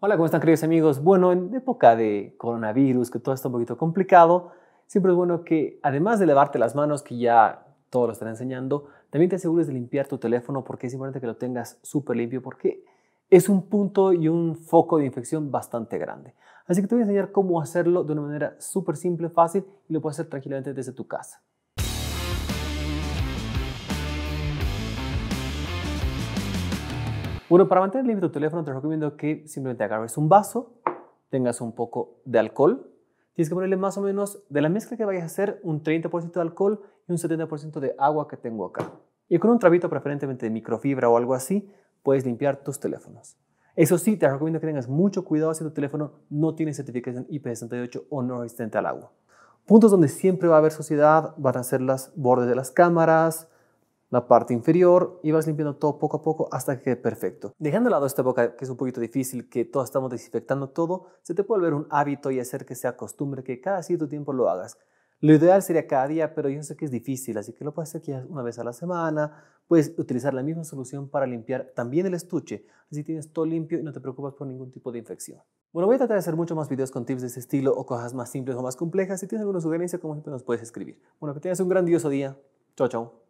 Hola, ¿cómo están queridos amigos? Bueno, en época de coronavirus, que todo está un poquito complicado, siempre es bueno que además de lavarte las manos, que ya todos lo están enseñando, también te asegures de limpiar tu teléfono porque es importante que lo tengas súper limpio porque es un punto y un foco de infección bastante grande. Así que te voy a enseñar cómo hacerlo de una manera súper simple, fácil y lo puedes hacer tranquilamente desde tu casa. Bueno, para mantener limpio tu teléfono te recomiendo que simplemente agarres un vaso, tengas un poco de alcohol, tienes que ponerle más o menos de la mezcla que vayas a hacer un 30% de alcohol y un 70% de agua que tengo acá. Y con un trabito preferentemente de microfibra o algo así, puedes limpiar tus teléfonos. Eso sí, te recomiendo que tengas mucho cuidado si tu teléfono no tiene certificación IP68 o no resistente al agua. Puntos donde siempre va a haber suciedad van a ser los bordes de las cámaras, la parte inferior y vas limpiando todo poco a poco hasta que quede perfecto. Dejando de lado esta boca que es un poquito difícil, que todos estamos desinfectando todo, se te puede volver un hábito y hacer que sea costumbre que cada cierto tiempo lo hagas. Lo ideal sería cada día, pero yo sé que es difícil, así que lo puedes hacer una vez a la semana, puedes utilizar la misma solución para limpiar también el estuche, así tienes todo limpio y no te preocupas por ningún tipo de infección. Bueno, voy a tratar de hacer muchos más videos con tips de este estilo o cosas más simples o más complejas. Si tienes alguna sugerencia, como siempre nos puedes escribir. Bueno, que tengas un grandioso día. Chao, chao.